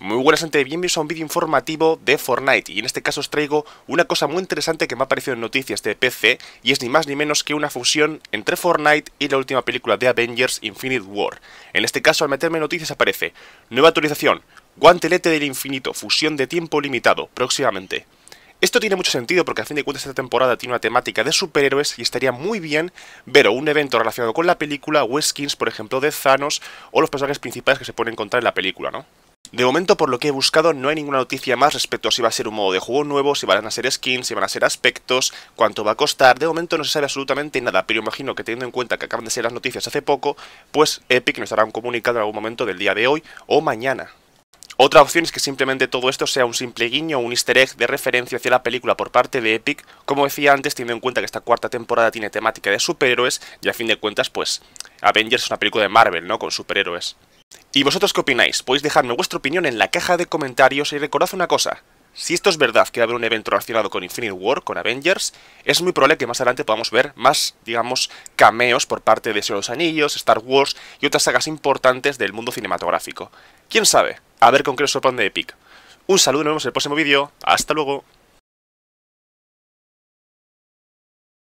Muy buenas gente, bienvenidos a un vídeo informativo de Fortnite y en este caso os traigo una cosa muy interesante que me ha aparecido en noticias de PC y es ni más ni menos que una fusión entre Fortnite y la última película de Avengers Infinite War. En este caso al meterme en noticias aparece nueva actualización, guantelete del infinito, fusión de tiempo limitado, próximamente. Esto tiene mucho sentido porque a fin de cuentas esta temporada tiene una temática de superhéroes y estaría muy bien ver un evento relacionado con la película o skins, por ejemplo, de Thanos o los personajes principales que se pueden encontrar en la película, ¿no? De momento, por lo que he buscado, no hay ninguna noticia más respecto a si va a ser un modo de juego nuevo, si van a ser skins, si van a ser aspectos, cuánto va a costar. De momento no se sabe absolutamente nada, pero imagino que teniendo en cuenta que acaban de ser las noticias hace poco, pues Epic nos un comunicado en algún momento del día de hoy o mañana. Otra opción es que simplemente todo esto sea un simple guiño o un easter egg de referencia hacia la película por parte de Epic, como decía antes, teniendo en cuenta que esta cuarta temporada tiene temática de superhéroes y a fin de cuentas, pues Avengers es una película de Marvel, ¿no? Con superhéroes. ¿Y vosotros qué opináis? Podéis dejarme vuestra opinión en la caja de comentarios y recordad una cosa. Si esto es verdad que va a haber un evento relacionado con Infinite War, con Avengers, es muy probable que más adelante podamos ver más, digamos, cameos por parte de Señor los Anillos, Star Wars y otras sagas importantes del mundo cinematográfico. ¿Quién sabe? A ver con qué nos sorprende Epic. Un saludo y nos vemos en el próximo vídeo. ¡Hasta luego!